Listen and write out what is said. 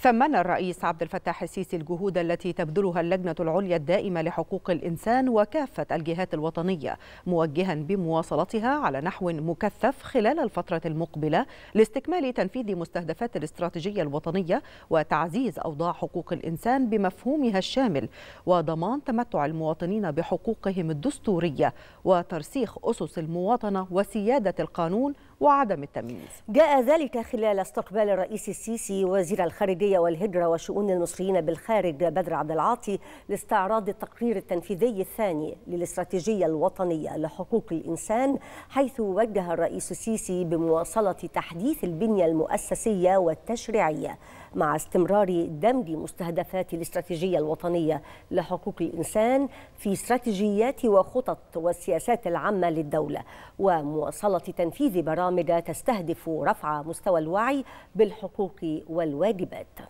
ثمن الرئيس عبد الفتاح السيسي الجهود التي تبذلها اللجنة العليا الدائمة لحقوق الإنسان وكافة الجهات الوطنية موجها بمواصلتها على نحو مكثف خلال الفترة المقبلة لاستكمال تنفيذ مستهدفات الاستراتيجية الوطنية وتعزيز أوضاع حقوق الإنسان بمفهومها الشامل وضمان تمتع المواطنين بحقوقهم الدستورية وترسيخ أسس المواطنة وسيادة القانون وعدم التمييز جاء ذلك خلال استقبال الرئيس السيسي وزير الخارجية والهجرة وشؤون المصريين بالخارج بدر عبد العاطي لاستعراض التقرير التنفيذي الثاني للاستراتيجية الوطنية لحقوق الإنسان حيث وجه الرئيس السيسي بمواصلة تحديث البنية المؤسسية والتشريعية مع استمرار دمج مستهدفات الاستراتيجية الوطنية لحقوق الإنسان في استراتيجيات وخطط والسياسات العامة للدولة ومواصلة تنفيذ برامج تستهدف رفع مستوى الوعي بالحقوق والواجبات